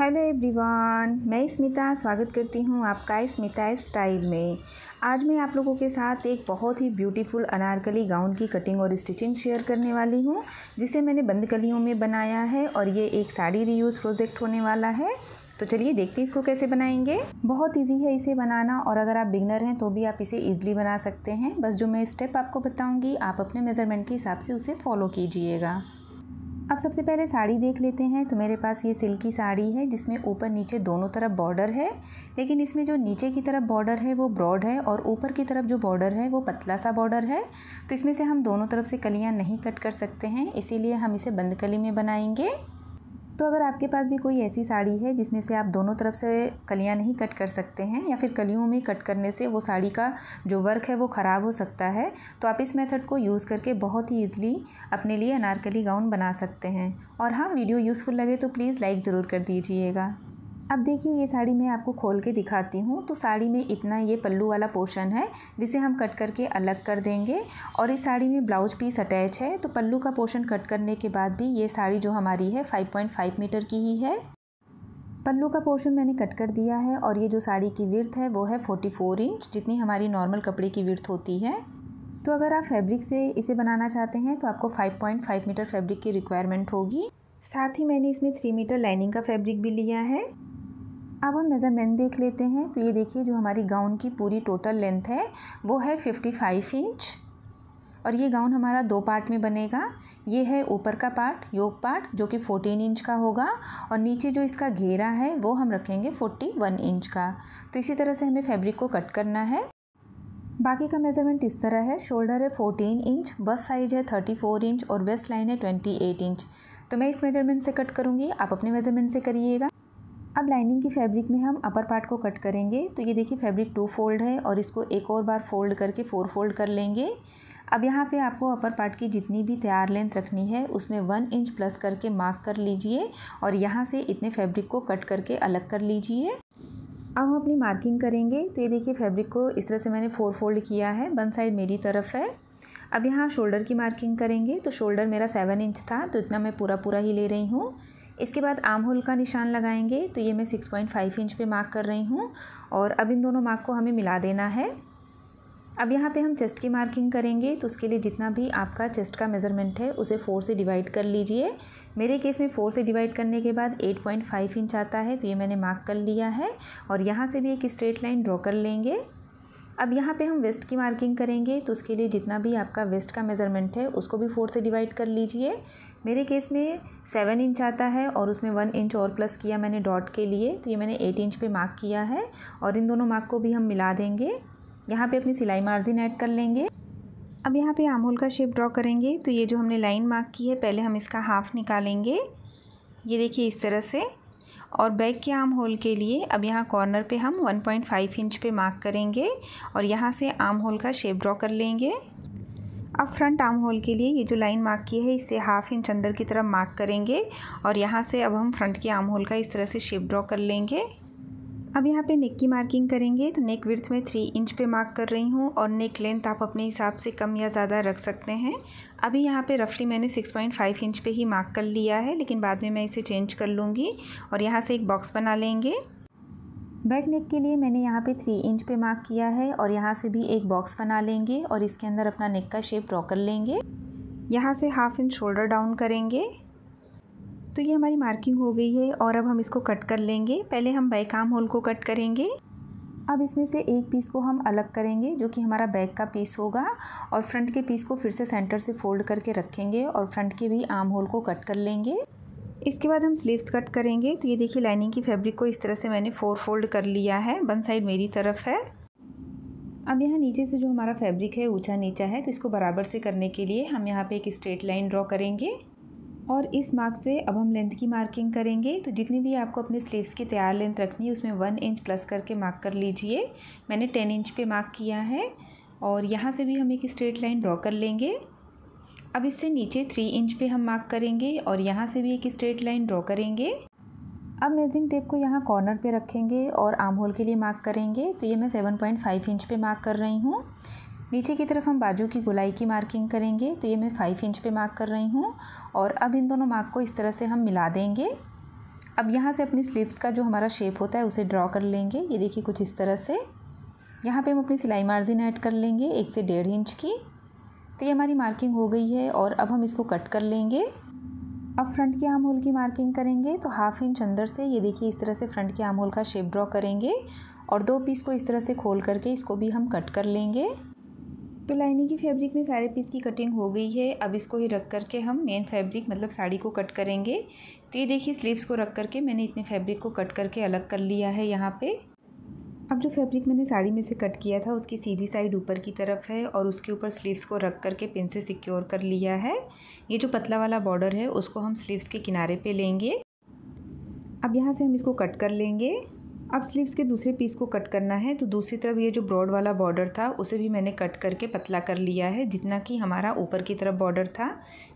hello everyone मैं स्मिता स्वागत करती हूँ आपका स्मिता स्टाइल में आज मैं आप लोगों के साथ एक बहुत ही ब्यूटीफुल अनारकली गाउन की कटिंग और स्टिचिंग शेयर करने वाली हूँ जिसे मैंने बंद कलियों में बनाया है और ये एक साड़ी रीयूज़ प्रोजेक्ट होने वाला है तो चलिए देखते हैं इसको कैसे बनाएंगे बहुत इजी है इसे बनाना और अगर आप बिगनर हैं तो भी आप इसे इजीली बना सकते हैं बस जो मैं स्टेप आपको बताऊंगी आप अपने मेज़रमेंट के हिसाब से उसे फॉलो कीजिएगा अब सबसे पहले साड़ी देख लेते हैं तो मेरे पास ये सिल्की साड़ी है जिसमें ऊपर नीचे दोनों तरफ बॉर्डर है लेकिन इसमें जो नीचे की तरफ बॉर्डर है वो ब्रॉड है और ऊपर की तरफ जो बॉर्डर है वो पतला सा बॉर्डर है तो इसमें से हम दोनों तरफ से कलियाँ नहीं कट कर सकते हैं इसीलिए हम इसे बंद कली में बनाएंगे तो अगर आपके पास भी कोई ऐसी साड़ी है जिसमें से आप दोनों तरफ से कलियाँ नहीं कट कर सकते हैं या फिर कलियों में कट करने से वो साड़ी का जो वर्क है वो ख़राब हो सकता है तो आप इस मेथड को यूज़ करके बहुत ही ईजिली अपने लिए अनारकली गाउन बना सकते हैं और हाँ वीडियो यूज़फुल लगे तो प्लीज़ लाइक ज़रूर कर दीजिएगा अब देखिए ये साड़ी मैं आपको खोल के दिखाती हूँ तो साड़ी में इतना ये पल्लू वाला पोर्शन है जिसे हम कट करके अलग कर देंगे और इस साड़ी में ब्लाउज पीस अटैच है तो पल्लू का पोर्शन कट करने के बाद भी ये साड़ी जो हमारी है 5.5 मीटर की ही है पल्लू का पोर्शन मैंने कट कर दिया है और ये जो साड़ी की विर्थ है वो है फोर्टी इंच जितनी हमारी नॉर्मल कपड़े की विर्थ होती है तो अगर आप फैब्रिक से इसे बनाना चाहते हैं तो आपको फाइव मीटर फैब्रिक की रिक्वायरमेंट होगी साथ ही मैंने इसमें थ्री मीटर लाइनिंग का फैब्रिक भी लिया है अब हम मेज़रमेंट देख लेते हैं तो ये देखिए जो हमारी गाउन की पूरी टोटल लेंथ है वो है फिफ्टी फाइव इंच और ये गाउन हमारा दो पार्ट में बनेगा ये है ऊपर का पार्ट योग पार्ट जो कि फोर्टीन इंच का होगा और नीचे जो इसका घेरा है वो हम रखेंगे फोर्टी वन इंच का तो इसी तरह से हमें फैब्रिक को कट करना है बाकी का मेज़रमेंट इस तरह है शोल्डर है फोर्टीन इंच बस साइज है फोर इंच और वेस्ट लाइन है एट इंच तो मैं इस मेजरमेंट से कट करूँगी आप अपने मेजरमेंट से करिएगा अब लाइनिंग की फैब्रिक में हम अपर पार्ट को कट करेंगे तो ये देखिए फैब्रिक टू फोल्ड है और इसको एक और बार फोल्ड करके फोर फोल्ड कर लेंगे अब यहाँ पे आपको अपर पार्ट की जितनी भी तैयार लेंथ रखनी है उसमें वन इंच प्लस करके मार्क कर लीजिए और यहाँ से इतने फैब्रिक को कट करके अलग कर लीजिए अब हम अपनी मार्किंग करेंगे तो ये देखिए फैब्रिक को इस तरह से मैंने फोर फोल्ड किया है वन साइड मेरी तरफ है अब यहाँ शोल्डर की मार्किंग करेंगे तो शोल्डर मेरा सेवन इंच था तो इतना मैं पूरा पूरा ही ले रही हूँ इसके बाद आम होल का निशान लगाएंगे तो ये मैं सिक्स पॉइंट फाइव इंच पे मार्क कर रही हूँ और अब इन दोनों मार्क को हमें मिला देना है अब यहाँ पे हम चेस्ट की मार्किंग करेंगे तो उसके लिए जितना भी आपका चेस्ट का मेज़रमेंट है उसे फ़ोर से डिवाइड कर लीजिए मेरे केस में फ़ोर से डिवाइड करने के बाद एट पॉइंट फाइव इंच आता है तो ये मैंने मार्क कर लिया है और यहाँ से भी एक स्ट्रेट लाइन ड्रॉ कर लेंगे अब यहाँ पे हम वेस्ट की मार्किंग करेंगे तो उसके लिए जितना भी आपका वेस्ट का मेज़रमेंट है उसको भी फोर से डिवाइड कर लीजिए मेरे केस में सेवन इंच आता है और उसमें वन इंच और प्लस किया मैंने डॉट के लिए तो ये मैंने एट इंच पे मार्क किया है और इन दोनों मार्क को भी हम मिला देंगे यहाँ पर अपनी सिलाई मार्जिन ऐड कर लेंगे अब यहाँ पर आमहोल का शेप ड्रॉ करेंगे तो ये जो हमने लाइन मार्क की है पहले हम इसका हाफ़ निकालेंगे ये देखिए इस तरह से और बैक के आर्म होल के लिए अब यहाँ कॉर्नर पे हम 1.5 इंच पे मार्क करेंगे और यहाँ से आर्म होल का शेप ड्रॉ कर लेंगे अब फ्रंट आर्म होल के लिए ये जो लाइन मार्क की है इसे हाफ इंच अंदर की तरफ मार्क करेंगे और यहाँ से अब हम फ्रंट के आर्म होल का इस तरह से शेप ड्रॉ कर लेंगे अब यहाँ पे नेक की मार्किंग करेंगे तो नेक विर्थ में थ्री इंच पे मार्क कर रही हूँ और नेक लेंथ आप अपने हिसाब से कम या ज़्यादा रख सकते हैं अभी यहाँ पे रफली मैंने सिक्स पॉइंट फाइव इंच पे ही मार्क कर लिया है लेकिन बाद में मैं इसे चेंज कर लूँगी और यहाँ से एक बॉक्स बना लेंगे बैक नेक के लिए मैंने यहाँ पे थ्री इंच पे मार्क किया है और यहाँ से भी एक बॉक्स बना लेंगे और इसके अंदर अपना नेक का शेप ड्रॉ कर लेंगे यहाँ से हाफ इंच शोल्डर डाउन करेंगे तो ये हमारी मार्किंग हो गई है और अब हम इसको कट कर लेंगे पहले हम बैक आर्म होल को कट करेंगे अब इसमें से एक पीस को हम अलग करेंगे जो कि हमारा बैक का पीस होगा और फ्रंट के पीस को फिर से सेंटर से फोल्ड करके रखेंगे और फ्रंट के भी आर्म होल को कट कर लेंगे इसके बाद हम स्लीव्स कट करेंगे तो ये देखिए लाइनिंग की फैब्रिक को इस तरह से मैंने फोर फोल्ड कर लिया है वन साइड मेरी तरफ है अब यहाँ नीचे से जो हमारा फैब्रिक है ऊंचा नीचा है तो इसको बराबर से करने के लिए हम यहाँ पे एक स्ट्रेट लाइन ड्रॉ करेंगे और इस मार्क से अब हम लेंथ की मार्किंग करेंगे तो जितनी भी आपको अपने स्लीव्स की तैयार लेंथ रखनी है उसमें वन इंच प्लस करके मार्क कर लीजिए मैंने टेन इंच पे मार्क किया है और यहाँ से भी हम एक स्ट्रेट लाइन ड्रॉ कर लेंगे अब इससे नीचे थ्री इंच पे हम मार्क करेंगे और यहाँ से भी एक स्ट्रेट लाइन ड्रॉ करेंगे अब मेजरिंग टेप को यहाँ कॉर्नर पे रखेंगे और आर्म होल के लिए मार्क करेंगे तो ये मैं सेवन पॉइंट फाइव इंच पे मार्क कर रही हूँ नीचे की तरफ हम बाजू की गोलाई की मार्किंग करेंगे तो ये मैं फाइव इंच पे मार्क कर रही हूँ और अब इन दोनों मार्क को इस तरह से हम मिला देंगे अब यहाँ से अपनी स्लीव्स का जो हमारा शेप होता है उसे ड्रॉ कर लेंगे ये देखिए कुछ इस तरह से यहाँ पे हम अपनी सिलाई मार्जिन ऐड कर लेंगे एक से डेढ़ इंच की तो ये हमारी मार्किंग हो गई है और अब हम इसको कट कर लेंगे अब फ्रंट के आम होल की मार्किंग करेंगे तो हाफ इंच अंदर से ये देखिए इस तरह से फ्रंट के आम होल का शेप ड्रॉ करेंगे और दो पीस को इस तरह से खोल करके इसको भी हम कट कर लेंगे तो लाइनिंग की फैब्रिक में सारे पीस की कटिंग हो गई है अब इसको ही रख करके हम मेन फैब्रिक मतलब साड़ी को कट करेंगे तो ये देखिए स्लीव्स को रख करके मैंने इतने फैब्रिक को कट करके अलग कर लिया है यहाँ पे अब जो फैब्रिक मैंने साड़ी में से कट किया था उसकी सीधी साइड ऊपर की तरफ है और उसके ऊपर स्लीव्स को रख करके पिन से सिक्योर कर लिया है ये जो पतला वाला बॉर्डर है उसको हम स्लीव्स के किनारे पर लेंगे अब यहाँ से हम इसको कट कर लेंगे अब स्लीव्स के दूसरे पीस को कट करना है तो दूसरी तरफ ये जो ब्रॉड वाला बॉर्डर था उसे भी मैंने कट करके पतला कर लिया है जितना कि हमारा ऊपर की तरफ बॉर्डर था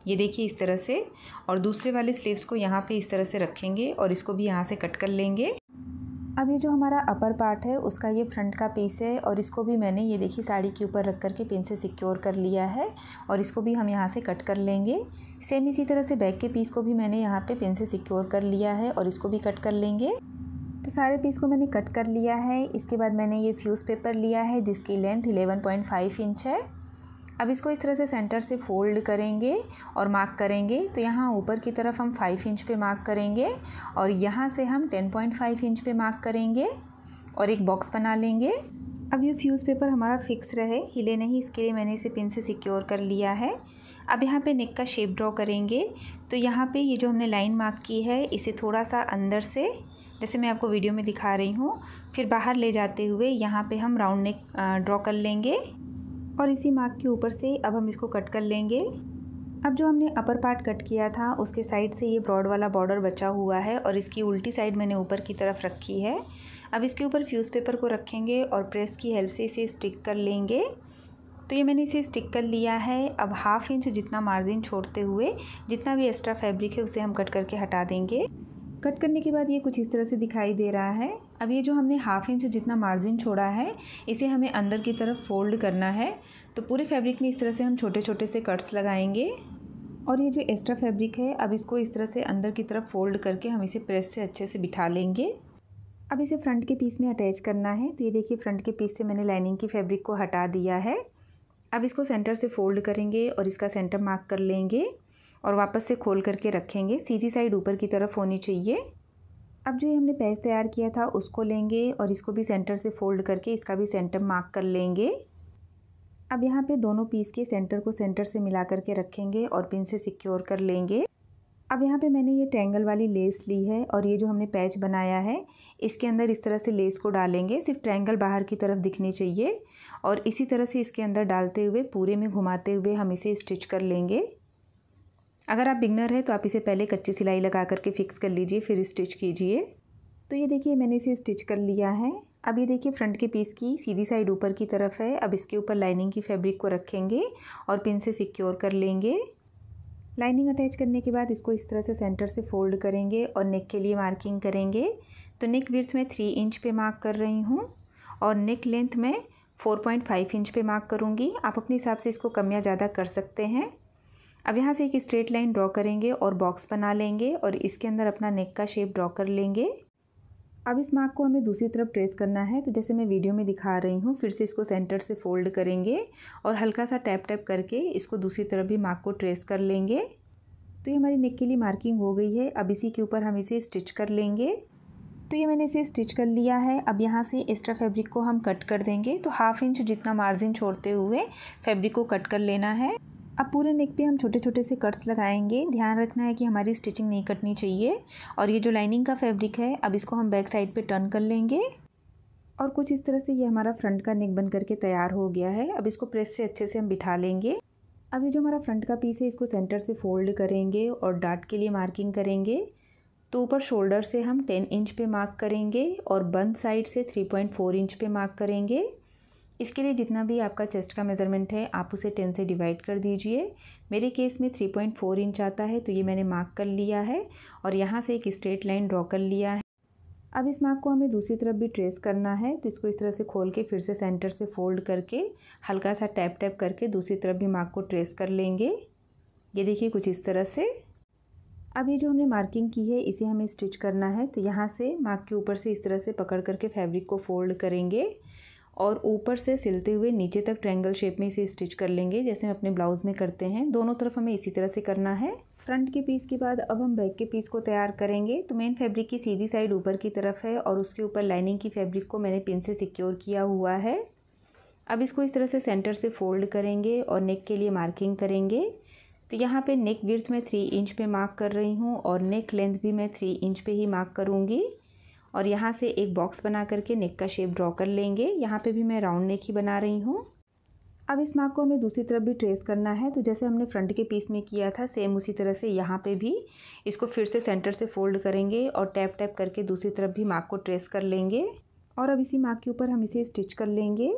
ये देखिए इस तरह से और दूसरे वाले स्लीव्स को यहाँ पे इस तरह से रखेंगे और इसको भी यहाँ से कट कर लेंगे अब ये जो हमारा अपर पार्ट है उसका ये फ्रंट का पीस है और इसको भी मैंने ये देखिए साड़ी के ऊपर रख करके पिन से सिक्योर कर लिया है और इसको भी हम यहाँ से कट कर लेंगे सेम इसी तरह से बैक के पीस को भी मैंने यहाँ पे पिन से सिक्योर कर लिया है और इसको भी कट कर लेंगे तो सारे पीस को मैंने कट कर लिया है इसके बाद मैंने ये फ्यूज़ पेपर लिया है जिसकी लेंथ 11.5 इंच है अब इसको इस तरह से सेंटर से फोल्ड करेंगे और मार्क करेंगे तो यहाँ ऊपर की तरफ हम 5 इंच पे मार्क करेंगे और यहाँ से हम 10.5 इंच पे मार्क करेंगे और एक बॉक्स बना लेंगे अब ये फ्यूज़ पेपर हमारा फिक्स रहे हिले नहीं इसके लिए मैंने इसे पिन से सिक्योर कर लिया है अब यहाँ पे नेक का शेप ड्रॉ करेंगे तो यहाँ पे ये जो हमने लाइन मार्क की है इसे थोड़ा सा अंदर से जैसे मैं आपको वीडियो में दिखा रही हूँ फिर बाहर ले जाते हुए यहाँ पे हम राउंड नेक ड्रॉ कर लेंगे और इसी मार्क के ऊपर से अब हम इसको कट कर लेंगे अब जो हमने अपर पार्ट कट किया था उसके साइड से ये ब्रॉड वाला बॉर्डर बचा हुआ है और इसकी उल्टी साइड मैंने ऊपर की तरफ रखी है अब इसके ऊपर फ्यूज़ पेपर को रखेंगे और प्रेस की हेल्प से इसे स्टिक कर लेंगे तो ये मैंने इसे स्टिक कर लिया है अब हाफ इंच जितना मार्जिन छोड़ते हुए जितना भी एक्स्ट्रा फैब्रिक है उसे हम कट करके हटा देंगे कट करने के बाद ये कुछ इस तरह से दिखाई दे रहा है अब ये जो हमने हाफ इंच जितना मार्जिन छोड़ा है इसे हमें अंदर की तरफ फोल्ड करना है तो पूरे फैब्रिक में इस तरह से हम छोटे छोटे से कट्स लगाएंगे और ये जो एक्स्ट्रा फैब्रिक है अब इसको इस तरह से अंदर की तरफ फोल्ड करके हम इसे प्रेस से अच्छे से बिठा लेंगे अब इसे फ्रंट के पीस में अटैच करना है तो ये देखिए फ्रंट के पीस से मैंने लाइनिंग की फैब्रिक को हटा दिया है अब इसको सेंटर से फोल्ड करेंगे और इसका सेंटर मार्क कर लेंगे और वापस से खोल करके रखेंगे सीधी साइड ऊपर की तरफ होनी चाहिए अब जो हमने पैच तैयार किया था उसको लेंगे और इसको भी सेंटर से फोल्ड करके इसका भी सेंटर मार्क कर लेंगे अब यहाँ पे दोनों पीस के सेंटर को सेंटर से मिला करके रखेंगे और पिन से सिक्योर कर लेंगे अब यहाँ पे मैंने ये ट्रैंगल वाली लेस ली है और ये जो हमने पैच बनाया है इसके अंदर इस तरह से लेस को डालेंगे सिर्फ ट्रैंगल बाहर की तरफ दिखनी चाहिए और इसी तरह से इसके अंदर डालते हुए पूरे में घुमाते हुए हम इसे स्टिच कर लेंगे अगर आप बिगनर हैं तो आप इसे पहले कच्ची सिलाई लगा करके फ़िक्स कर लीजिए फिर स्टिच कीजिए तो ये देखिए मैंने इसे स्टिच कर लिया है अब ये देखिए फ्रंट के पीस की सीधी साइड ऊपर की तरफ है अब इसके ऊपर लाइनिंग की फैब्रिक को रखेंगे और पिन से सिक्योर कर लेंगे लाइनिंग अटैच करने के बाद इसको इस तरह से सेंटर से फोल्ड करेंगे और नेक के लिए मार्किंग करेंगे तो नेक विर्थ में थ्री इंच पे मार्क कर रही हूँ और नेक लेंथ में फ़ोर पॉइंट फाइव इंच पे मार्क करूँगी आप अपने हिसाब से इसको कम या ज़्यादा कर सकते हैं अब यहाँ से एक स्ट्रेट लाइन ड्रॉ करेंगे और बॉक्स बना लेंगे और इसके अंदर अपना नेक का शेप ड्रॉ कर लेंगे अब इस मार्क को हमें दूसरी तरफ ट्रेस करना है तो जैसे मैं वीडियो में दिखा रही हूँ फिर से इसको सेंटर से फोल्ड करेंगे और हल्का सा टैप टैप करके इसको दूसरी तरफ भी मार्क को ट्रेस कर लेंगे तो ये हमारी नेक के लिए मार्किंग हो गई है अब इसी के ऊपर हम इसे स्टिच कर लेंगे तो ये मैंने इसे स्टिच कर लिया है अब यहाँ से एक्स्ट्रा फैब्रिक को हम कट कर देंगे तो हाफ इंच जितना मार्जिन छोड़ते हुए फैब्रिक को कट कर लेना है अब पूरे नेक पे हम छोटे छोटे से कट्स लगाएंगे ध्यान रखना है कि हमारी स्टिचिंग नहीं कटनी चाहिए और ये जो लाइनिंग का फैब्रिक है अब इसको हम बैक साइड पे टर्न कर लेंगे और कुछ इस तरह से ये हमारा फ्रंट का नेक बन करके तैयार हो गया है अब इसको प्रेस से अच्छे से हम बिठा लेंगे अब ये जो हमारा फ्रंट का पीस है इसको सेंटर से फोल्ड करेंगे और डाट के लिए मार्किंग करेंगे तो ऊपर शोल्डर से हम टेन इंच पर मार्क करेंगे और बंद साइड से थ्री पॉइंट फोर इंच पर मार्क करेंगे इसके लिए जितना भी आपका चेस्ट का मेज़रमेंट है आप उसे टेन से डिवाइड कर दीजिए मेरे केस में थ्री पॉइंट फोर इंच आता है तो ये मैंने मार्क कर लिया है और यहाँ से एक स्ट्रेट लाइन ड्रॉ कर लिया है अब इस मार्क को हमें दूसरी तरफ भी ट्रेस करना है तो इसको इस तरह से खोल के फिर से सेंटर से फोल्ड करके हल्का सा टैप टैप करके दूसरी तरफ भी मार्क को ट्रेस कर लेंगे ये देखिए कुछ इस तरह से अब ये जो हमने मार्किंग की है इसे हमें स्टिच करना है तो यहाँ से मार्क के ऊपर से इस तरह से पकड़ करके फैब्रिक को फोल्ड करेंगे और ऊपर से सिलते हुए नीचे तक ट्रैंगल शेप में इसे स्टिच कर लेंगे जैसे हम अपने ब्लाउज़ में करते हैं दोनों तरफ हमें इसी तरह से करना है फ्रंट के पीस के बाद अब हम बैक के पीस को तैयार करेंगे तो मेन फैब्रिक की सीधी साइड ऊपर की तरफ है और उसके ऊपर लाइनिंग की फैब्रिक को मैंने पिन से सिक्योर किया हुआ है अब इसको इस तरह से सेंटर से फोल्ड करेंगे और नेक के लिए मार्किंग करेंगे तो यहाँ पे नेक विर्थ में थ्री इंच पे मार्क कर रही हूँ और नेक लेंथ भी मैं थ्री इंच पे ही मार्क करूँगी और यहाँ से एक बॉक्स बना करके नेक का शेप ड्रॉ कर लेंगे यहाँ पे भी मैं राउंड नेक ही बना रही हूँ अब इस मार्क को हमें दूसरी तरफ भी ट्रेस करना है तो जैसे हमने फ्रंट के पीस में किया था सेम उसी तरह से यहाँ पे भी इसको फिर से सेंटर से फोल्ड करेंगे और टैप टैप करके दूसरी तरफ भी मार्क को ट्रेस कर लेंगे और अब इसी मार्क के ऊपर हम इसे स्टिच कर लेंगे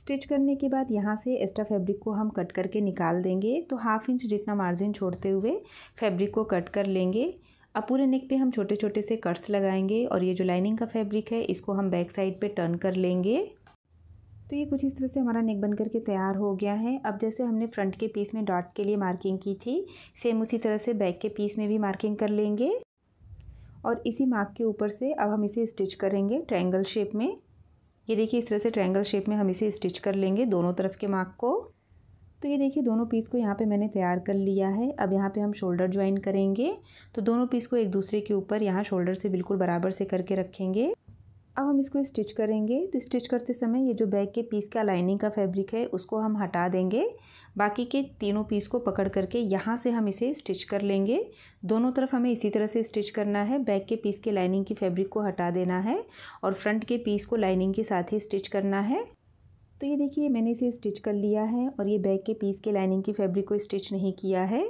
स्टिच करने के बाद यहाँ से एक्स्ट्रा फैब्रिक को हम कट करके निकाल देंगे तो हाफ इंच जितना मार्जिन छोड़ते हुए फैब्रिक को कट कर लेंगे अब पूरे नेक पे हम छोटे छोटे से कट्स लगाएंगे और ये जो लाइनिंग का फैब्रिक है इसको हम बैक साइड पे टर्न कर लेंगे तो ये कुछ इस तरह से हमारा नेक बन करके तैयार हो गया है अब जैसे हमने फ्रंट के पीस में डॉट के लिए मार्किंग की थी सेम उसी तरह से बैक के पीस में भी मार्किंग कर लेंगे और इसी मार्क के ऊपर से अब हम इसे स्टिच करेंगे ट्रायंगल शेप में ये देखिए इस तरह से ट्रायंगल शेप में हम इसे स्टिच कर लेंगे दोनों तरफ के मार्क को तो ये देखिए दोनों पीस को यहाँ पे मैंने तैयार कर लिया है अब यहाँ पे हम शोल्डर ज्वाइन करेंगे तो दोनों पीस को एक दूसरे के ऊपर यहाँ शोल्डर से बिल्कुल बराबर से करके रखेंगे अब हम इसको स्टिच करेंगे तो स्टिच करते समय ये जो बैग के पीस का लाइनिंग का फैब्रिक है उसको हम हटा देंगे बाकी के तीनों पीस को पकड़ करके यहाँ से हम इसे स्टिच कर लेंगे दोनों तरफ हमें इसी तरह से स्टिच करना है बैक के पीस के लाइनिंग की फैब्रिक को हटा देना है और फ्रंट के पीस को लाइनिंग के साथ ही स्टिच करना है तो ये देखिए मैंने इसे स्टिच कर लिया है और ये बैग के पीस के लाइनिंग की फैब्रिक को स्टिच नहीं किया है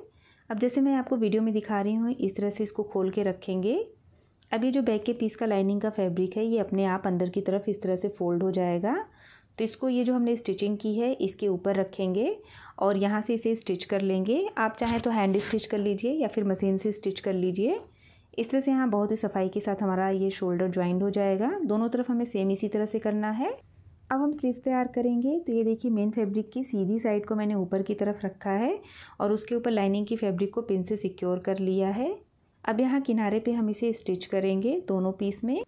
अब जैसे मैं आपको वीडियो में दिखा रही हूँ इस तरह से इसको खोल के रखेंगे अब ये जो बैक के पीस का लाइनिंग का फैब्रिक है ये अपने आप अंदर की तरफ इस तरह से फोल्ड हो जाएगा तो इसको ये जो हमने स्टिचिंग की है इसके ऊपर रखेंगे और यहाँ से इसे स्टिच कर लेंगे आप चाहें तो हैंड स्टिच कर लीजिए या फिर मशीन से स्टिच कर लीजिए इस तरह से यहाँ बहुत ही सफाई के साथ हमारा ये शोल्डर ज्वाइंट हो जाएगा दोनों तरफ हमें सेम इसी तरह से करना है अब हम स्लीव्स तैयार करेंगे तो ये देखिए मेन फैब्रिक की सीधी साइड को मैंने ऊपर की तरफ रखा है और उसके ऊपर लाइनिंग की फैब्रिक को पिन से सिक्योर कर लिया है अब यहाँ किनारे पे हम इसे स्टिच करेंगे दोनों पीस में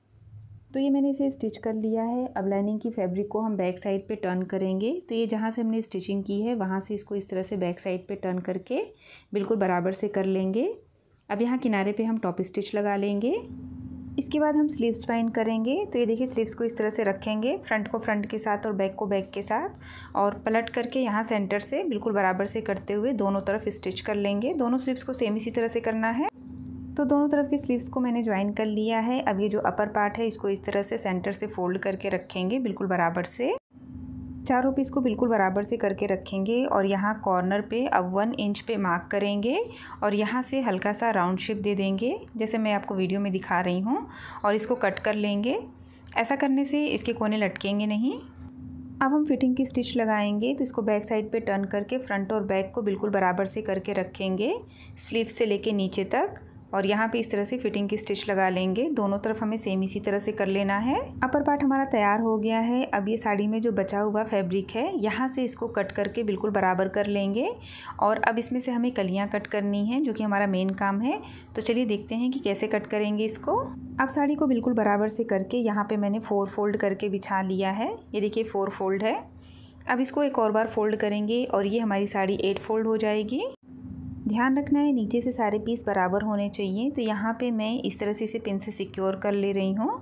तो ये मैंने इसे स्टिच कर लिया है अब लाइनिंग की फैब्रिक को हम बैक साइड पे टर्न करेंगे तो ये जहाँ से हमने स्टिचिंग की है वहाँ से इसको इस तरह से बैक साइड पे टर्न करके बिल्कुल बराबर से कर लेंगे अब यहाँ किनारे पे हम टॉप स्टिच लगा लेंगे इसके बाद हम स्लीव्स फाइन करेंगे तो ये देखिए स्लीव्स को इस तरह से रखेंगे फ्रंट को फ्रंट के साथ और बैक को बैक के साथ और पलट करके यहाँ सेंटर से बिल्कुल बराबर से करते हुए दोनों तरफ स्टिच कर लेंगे दोनों स्लीव्स को सेम इसी तरह से करना है तो दोनों तरफ के स्लीव्स को मैंने ज्वाइन कर लिया है अब ये जो अपर पार्ट है इसको इस तरह से सेंटर से फोल्ड करके रखेंगे बिल्कुल बराबर से चारों पीस को बिल्कुल बराबर से करके रखेंगे और यहाँ कॉर्नर पे अब वन इंच पे मार्क करेंगे और यहाँ से हल्का सा राउंड शेप दे देंगे जैसे मैं आपको वीडियो में दिखा रही हूँ और इसको कट कर लेंगे ऐसा करने से इसके कोने लटकेंगे नहीं अब हम फिटिंग की स्टिच लगाएंगे तो इसको बैक साइड पे टर्न करके फ्रंट और बैक को बिल्कुल बराबर से करके रखेंगे स्लीव से लेके नीचे तक और यहाँ पे इस तरह से फिटिंग की स्टिच लगा लेंगे दोनों तरफ हमें सेम इसी तरह से कर लेना है अपर पार्ट हमारा तैयार हो गया है अब ये साड़ी में जो बचा हुआ फैब्रिक है यहाँ से इसको कट करके बिल्कुल बराबर कर लेंगे और अब इसमें से हमें कलियाँ कट करनी है जो कि हमारा मेन काम है तो चलिए देखते हैं कि कैसे कट करेंगे इसको अब साड़ी को बिल्कुल बराबर से करके यहाँ पर मैंने फ़ोर फोल्ड करके बिछा लिया है ये देखिए फ़ोर फोल्ड है अब इसको एक और बार फोल्ड करेंगे और ये हमारी साड़ी एट फोल्ड हो जाएगी ध्यान रखना है नीचे से सारे पीस बराबर होने चाहिए तो यहाँ पे मैं इस तरह से इसे पिन से सिक्योर कर ले रही हूँ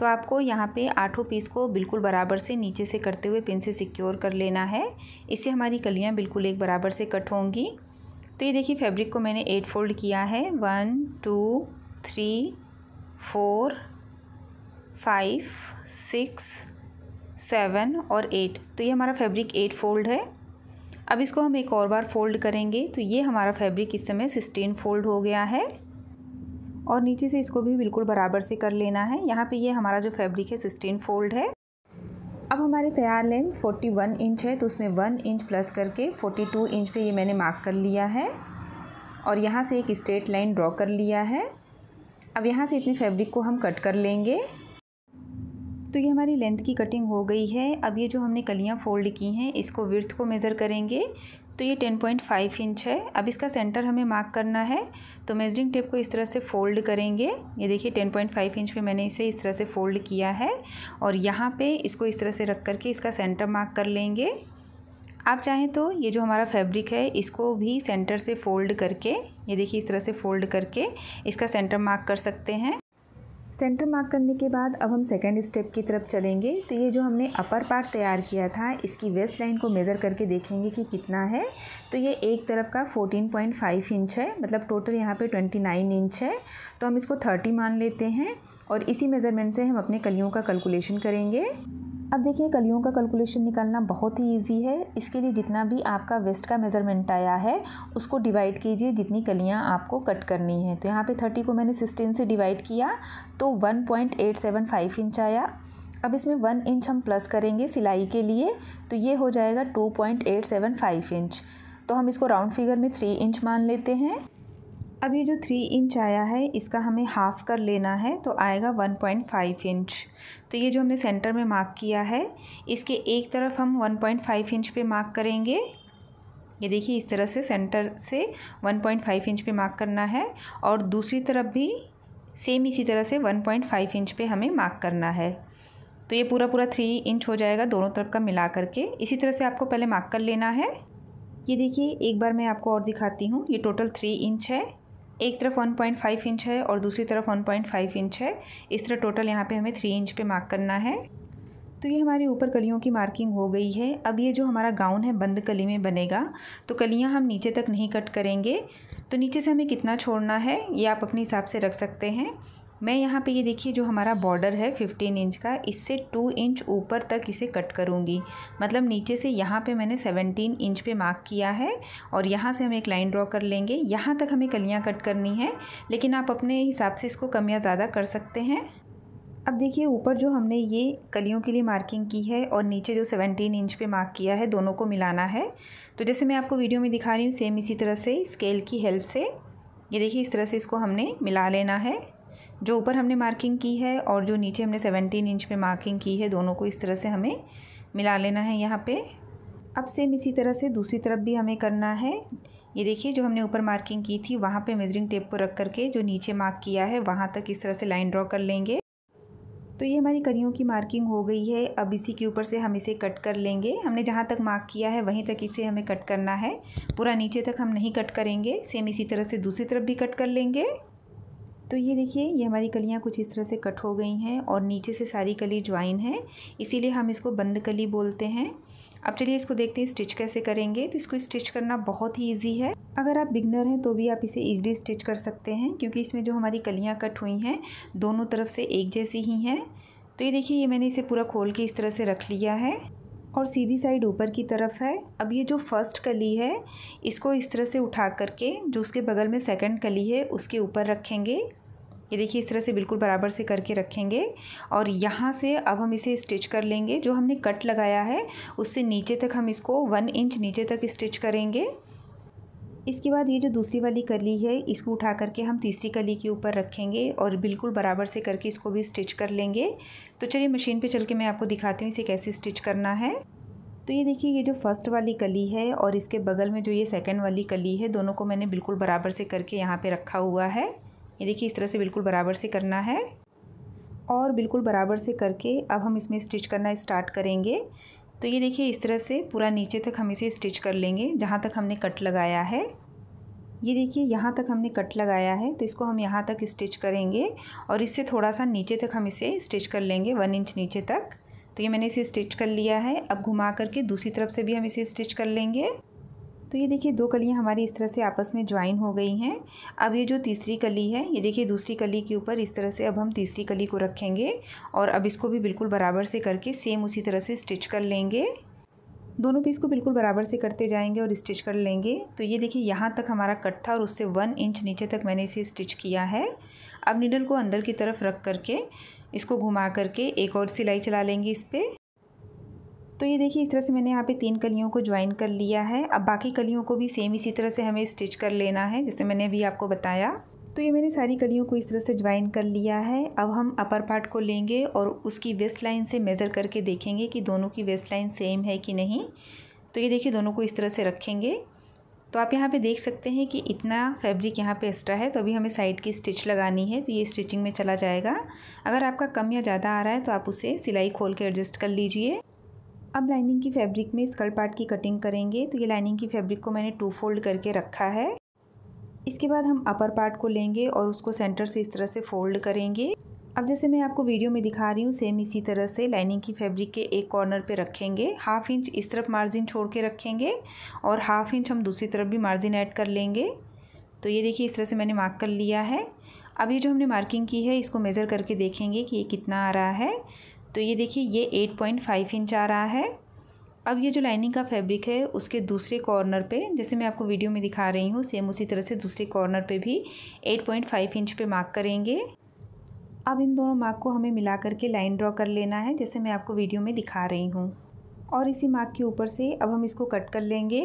तो आपको यहाँ पे आठों पीस को बिल्कुल बराबर से नीचे से करते हुए पिन से सिक्योर कर लेना है इससे हमारी कलियाँ बिल्कुल एक बराबर से कट होंगी तो ये देखिए फैब्रिक को मैंने एट फोल्ड किया है one two three four five six seven और एट तो ये हमारा फैब्रिक एट फोल्ड है अब इसको हम एक और बार फोल्ड करेंगे तो ये हमारा फैब्रिक इस समय सिस्टीन फोल्ड हो गया है और नीचे से इसको भी बिल्कुल बराबर से कर लेना है यहाँ पे ये हमारा जो फैब्रिक है सिस्टीन फोल्ड है अब हमारी तैयार लेंथ 41 इंच है तो उसमें 1 इंच प्लस करके 42 इंच पे ये मैंने मार्क कर लिया है और यहाँ से एक स्ट्रेट लाइन ड्रॉ कर लिया है अब यहाँ से इतने फैब्रिक को हम कट कर लेंगे तो ये हमारी लेंथ की कटिंग हो गई है अब ये जो हमने कलियाँ फोल्ड की हैं इसको विर्थ को मेज़र करेंगे तो ये टेन पॉइंट फाइव इंच है अब इसका सेंटर हमें मार्क करना है तो मेजरिंग टेप को इस तरह से फोल्ड करेंगे ये देखिए टेन पॉइंट फाइव इंच पे मैंने इसे इस तरह से फोल्ड किया है और यहाँ पे इसको इस तरह से रख करके इसका सेंटर मार्क कर लेंगे आप चाहें तो ये जो हमारा फैब्रिक है इसको भी सेंटर से फोल्ड करके ये देखिए इस तरह से फोल्ड करके इसका सेंटर मार्क कर सकते हैं सेंटर मार्क करने के बाद अब हम सेकेंड स्टेप की तरफ चलेंगे तो ये जो हमने अपर पार्ट तैयार किया था इसकी वेस्ट लाइन को मेज़र करके देखेंगे कि कितना है तो ये एक तरफ का 14.5 इंच है मतलब टोटल यहाँ पे 29 इंच है तो हम इसको 30 मान लेते हैं और इसी मेज़रमेंट से हम अपने कलियों का कैलकुलेशन करेंगे अब देखिए कलियों का कैलकुलेशन निकालना बहुत ही ईजी है इसके लिए जितना भी आपका वेस्ट का मेज़रमेंट आया है उसको डिवाइड कीजिए जितनी कलियाँ आपको कट करनी है तो यहाँ पे थर्टी को मैंने सिक्सटीन से डिवाइड किया तो one point eight seven five inch आया अब इसमें वन इंच हम प्लस करेंगे सिलाई के लिए तो ये हो जाएगा two point eight seven five inch तो हम इसको राउंड फिगर में थ्री इंच मान लेते हैं अब ये जो थ्री इंच आया है इसका हमें हाफ़ कर लेना है तो आएगा वन पॉइंट फाइव इंच तो ये जो हमने सेंटर में मार्क किया है इसके एक तरफ हम वन पॉइंट फाइव इंच पे मार्क करेंगे ये देखिए इस तरह से सेंटर से वन पॉइंट फाइव इंच पे मार्क करना है और दूसरी तरफ भी सेम इसी तरह से वन पॉइंट फाइव इंच पर हमें मार्क करना है तो ये पूरा पूरा थ्री इंच हो जाएगा दोनों तरफ का मिला करके इसी तरह से आपको पहले मार्क कर लेना है ये देखिए एक बार मैं आपको और दिखाती हूँ ये टोटल थ्री इंच है एक तरफ 1.5 इंच है और दूसरी तरफ 1.5 इंच है इस तरह टोटल यहाँ पे हमें थ्री इंच पे मार्क करना है तो ये हमारी ऊपर कलियों की मार्किंग हो गई है अब ये जो हमारा गाउन है बंद कली में बनेगा तो कलियाँ हम नीचे तक नहीं कट करेंगे तो नीचे से हमें कितना छोड़ना है ये आप अपने हिसाब से रख सकते हैं मैं यहाँ पे ये देखिए जो हमारा बॉर्डर है फिफ्टीन इंच का इससे टू इंच ऊपर तक इसे कट करूँगी मतलब नीचे से यहाँ पे मैंने सेवनटीन इंच पे मार्क किया है और यहाँ से हम एक लाइन ड्रॉ कर लेंगे यहाँ तक हमें कलियाँ कट करनी है लेकिन आप अपने हिसाब से इसको कम या ज़्यादा कर सकते हैं अब देखिए ऊपर जो हमने ये कलियों के लिए मार्किंग की है और नीचे जो 17 इंच पे मार्क किया है दोनों को मिलाना है तो जैसे मैं आपको वीडियो में दिखा रही हूँ सेम इसी तरह से स्केल की हेल्प से ये देखिए इस तरह से इसको हमने मिला लेना है जो ऊपर हमने मार्किंग की है और जो नीचे हमने सेवनटीन इंच पे मार्किंग की है दोनों को इस तरह से हमें मिला लेना है यहाँ पे अब सेम इसी तरह से दूसरी तरफ भी हमें करना है ये देखिए जो हमने ऊपर मार्किंग की थी वहाँ पे मेजरिंग टेप को रख करके जो नीचे मार्क किया है वहाँ तक इस तरह से लाइन ड्रॉ कर लेंगे तो ये हमारी करियों की मार्किंग हो गई है अब इसी के ऊपर से हम इसे कट कर लेंगे हमने जहाँ तक मार्क किया है वहीं तक इसे हमें कट करना है पूरा नीचे तक हम नहीं कट करेंगे सेम इसी तरह से दूसरी तरफ भी कट कर लेंगे तो ये देखिए ये हमारी कलियाँ कुछ इस तरह से कट हो गई हैं और नीचे से सारी कली ज्वाइन है इसीलिए हम इसको बंद कली बोलते हैं अब चलिए इसको देखते हैं स्टिच कैसे करेंगे तो इसको स्टिच करना बहुत ही ईजी है अगर आप बिगनर हैं तो भी आप इसे इजीली स्टिच कर सकते हैं क्योंकि इसमें जो हमारी कलियाँ कट हुई हैं दोनों तरफ से एक जैसी ही हैं तो ये देखिए ये मैंने इसे पूरा खोल के इस तरह से रख लिया है और सीधी साइड ऊपर की तरफ है अब ये जो फर्स्ट कली है इसको इस तरह से उठा करके जो उसके बगल में सेकंड कली है उसके ऊपर रखेंगे ये देखिए इस तरह से बिल्कुल बराबर से करके रखेंगे और यहाँ से अब हम इसे स्टिच कर लेंगे जो हमने कट लगाया है उससे नीचे तक हम इसको वन इंच नीचे तक स्टिच करेंगे इसके बाद ये जो दूसरी वाली कली है इसको उठा करके हम तीसरी कली के ऊपर रखेंगे और बिल्कुल बराबर से करके इसको भी स्टिच कर लेंगे तो चलिए मशीन पे चल के मैं आपको दिखाती हूँ इसे कैसे स्टिच करना है तो ये देखिए ये जो फर्स्ट वाली कली है और इसके बगल में जो ये सेकंड वाली कली है दोनों को मैंने बिल्कुल बराबर से करके यहाँ पर रखा हुआ है ये देखिए इस तरह से बिल्कुल बराबर से करना है और बिल्कुल बराबर से करके अब हम इसमें स्टिच करना स्टार्ट करेंगे तो ये देखिए इस तरह से पूरा नीचे तक हम इसे स्टिच कर लेंगे जहाँ तक हमने कट लगाया है ये देखिए यहाँ तक हमने कट लगाया है तो इसको हम यहाँ तक स्टिच करेंगे और इससे थोड़ा सा नीचे तक हम इसे स्टिच कर लेंगे वन इंच नीचे तक तो ये मैंने इसे स्टिच कर लिया है अब घुमा करके दूसरी तरफ से भी हम इसे स्टिच कर लेंगे तो ये देखिए दो कलियाँ हमारी इस तरह से आपस में ज्वाइन हो गई हैं अब ये जो तीसरी कली है ये देखिए दूसरी कली के ऊपर इस तरह से अब हम तीसरी कली को रखेंगे और अब इसको भी बिल्कुल बराबर से करके सेम उसी तरह से स्टिच कर लेंगे दोनों पीस को बिल्कुल बराबर से करते जाएंगे और स्टिच कर लेंगे तो ये देखिए यहाँ तक हमारा कट था और उससे वन इंच नीचे तक मैंने इसे स्टिच किया है अब नीडल को अंदर की तरफ रख करके इसको घुमा करके एक और सिलाई चला लेंगे इस पर तो ये देखिए इस तरह से मैंने यहाँ पे तीन कलियों को ज्वाइन कर लिया है अब बाकी कलियों को भी सेम इसी तरह से हमें स्टिच कर लेना है जैसे मैंने अभी आपको बताया तो ये मैंने सारी कलियों को इस तरह से ज्वाइन कर लिया है अब हम अपर पार्ट को लेंगे और उसकी वेस्ट लाइन से मेज़र करके देखेंगे कि दोनों की वेस्ट लाइन सेम है कि नहीं तो ये देखिए दोनों को इस तरह से रखेंगे तो आप यहाँ पे देख सकते हैं कि इतना फैब्रिक यहाँ पे एक्स्ट्रा है तो अभी हमें साइड की स्टिच लगानी है तो ये स्टिचिंग में चला जाएगा अगर आपका कम या ज़्यादा आ रहा है तो आप उसे सिलाई खोल के एडजस्ट कर लीजिए अब लाइनिंग की फैब्रिक में स्कर्ट पार्ट की कटिंग करेंगे तो ये लाइनिंग की फैब्रिक को मैंने टू फोल्ड करके रखा है इसके बाद हम अपर पार्ट को लेंगे और उसको सेंटर से इस तरह से फोल्ड करेंगे अब जैसे मैं आपको वीडियो में दिखा रही हूँ सेम इसी तरह से लाइनिंग की फैब्रिक के एक कॉर्नर पे रखेंगे हाफ इंच इस तरफ मार्जिन छोड़ के रखेंगे और हाफ इंच हम दूसरी तरफ भी मार्जिन ऐड कर लेंगे तो ये देखिए इस तरह से मैंने मार्क कर लिया है अब ये जो हमने मार्किंग की है इसको मेज़र करके देखेंगे कि ये कितना आ रहा है तो ये देखिए ये 8.5 इंच आ रहा है अब ये जो लाइनिंग का फैब्रिक है उसके दूसरे कॉर्नर पे जैसे मैं आपको वीडियो में दिखा रही हूँ सेम उसी तरह से दूसरे कॉर्नर पे भी 8.5 इंच पे मार्क करेंगे अब इन दोनों मार्क को हमें मिला करके लाइन ड्रॉ कर लेना है जैसे मैं आपको वीडियो में दिखा रही हूँ और इसी मार्क के ऊपर से अब हम इसको कट कर लेंगे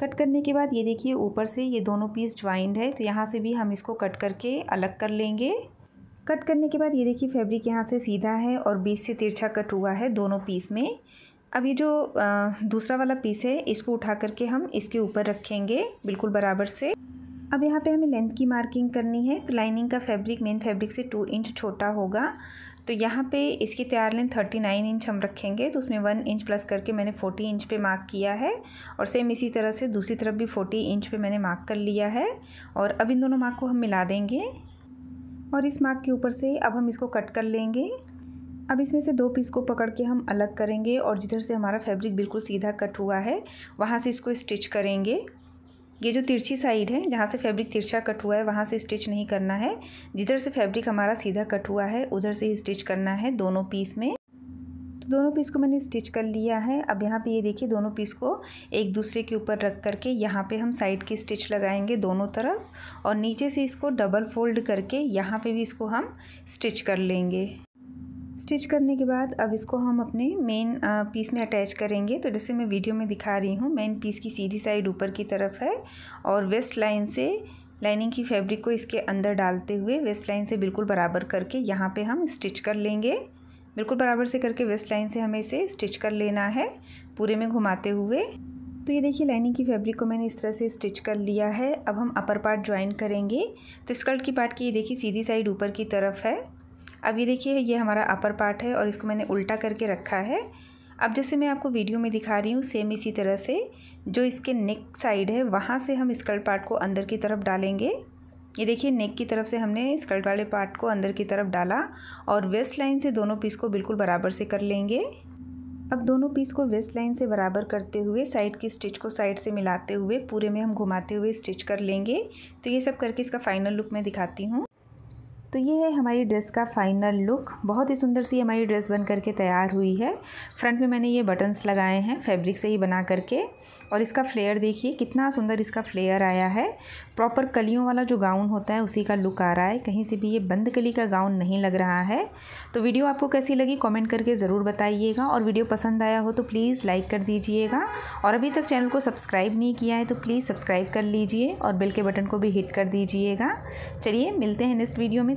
कट करने के बाद ये देखिए ऊपर से ये दोनों पीस ज्वाइंड है तो यहाँ से भी हम इसको कट करके अलग कर लेंगे कट करने के बाद ये देखिए फैब्रिक यहाँ से सीधा है और बीच से तिरछा कट हुआ है दोनों पीस में अब ये जो दूसरा वाला पीस है इसको उठा करके हम इसके ऊपर रखेंगे बिल्कुल बराबर से अब यहाँ पे हमें लेंथ की मार्किंग करनी है तो लाइनिंग का फैब्रिक मेन फैब्रिक से टू इंच छोटा होगा तो यहाँ पे इसकी तैयार लेंथ थर्टी नाइन इंच हम रखेंगे तो उसमें वन इंच प्लस करके मैंने फोर्टी इंच पे मार्क किया है और सेम इसी तरह से दूसरी तरफ भी फोर्टी इंच पे मैंने मार्क कर लिया है और अब इन दोनों मार्क को हम मिला देंगे और इस मार्क के ऊपर से अब हम इसको कट कर लेंगे अब इसमें से दो पीस को पकड़ के हम अलग करेंगे और जिधर से हमारा फैब्रिक बिल्कुल सीधा कट हुआ है वहाँ से इसको स्टिच करेंगे ये जो तिरछी साइड है जहाँ से फैब्रिक तिरछा कट हुआ है वहाँ से स्टिच नहीं करना है जिधर से फैब्रिक हमारा सीधा कट हुआ है उधर से ही स्टिच करना है दोनों पीस में दोनों पीस को मैंने स्टिच कर लिया है अब यहाँ पे ये देखिए दोनों पीस को एक दूसरे के ऊपर रख करके यहाँ पे हम साइड की स्टिच लगाएंगे दोनों तरफ और नीचे से इसको डबल फोल्ड करके यहाँ पे भी इसको हम स्टिच कर लेंगे स्टिच करने के बाद अब इसको हम अपने मेन पीस में अटैच करेंगे तो जैसे मैं वीडियो में दिखा रही हूँ मेन पीस की सीधी साइड ऊपर की तरफ है और वेस्ट लाइन से लाइनिंग की फैब्रिक को इसके अंदर डालते हुए वेस्ट लाइन से बिल्कुल बराबर करके यहाँ पे हम स्टिच कर लेंगे बिल्कुल बराबर से करके वेस्ट लाइन से हमें इसे स्टिच कर लेना है पूरे में घुमाते हुए तो ये देखिए लाइनिंग की फैब्रिक को मैंने इस तरह से स्टिच कर लिया है अब हम अपर पार्ट ज्वाइन करेंगे तो स्कर्ट की पार्ट की ये देखिए सीधी साइड ऊपर की तरफ है अब ये देखिए ये हमारा अपर पार्ट है और इसको मैंने उल्टा करके रखा है अब जैसे मैं आपको वीडियो में दिखा रही हूँ सेम इसी तरह से जो इसके नेक साइड है वहाँ से हम स्कर्ट पार्ट को अंदर की तरफ डालेंगे ये देखिए नेक की तरफ से हमने स्कर्ट वाले पार्ट को अंदर की तरफ डाला और वेस्ट लाइन से दोनों पीस को बिल्कुल बराबर से कर लेंगे अब दोनों पीस को वेस्ट लाइन से बराबर करते हुए साइड की स्टिच को साइड से मिलाते हुए पूरे में हम घुमाते हुए स्टिच कर लेंगे तो ये सब करके इसका फाइनल लुक मैं दिखाती हूँ तो ये है हमारी ड्रेस का फाइनल लुक बहुत ही सुंदर सी हमारी ड्रेस बन करके तैयार हुई है फ्रंट में मैंने ये बटन्स लगाए हैं फैब्रिक से ही बना करके और इसका फ्लेयर देखिए कितना सुंदर इसका फ्लेयर आया है प्रॉपर कलियों वाला जो गाउन होता है उसी का लुक आ रहा है कहीं से भी ये बंद कली का गाउन नहीं लग रहा है तो वीडियो आपको कैसी लगी कॉमेंट करके ज़रूर बताइएगा और वीडियो पसंद आया हो तो प्लीज़ लाइक कर दीजिएगा और अभी तक चैनल को सब्सक्राइब नहीं किया है तो प्लीज़ सब्सक्राइब कर लीजिए और बिल के बटन को भी हिट कर दीजिएगा चलिए मिलते हैं नेक्स्ट वीडियो में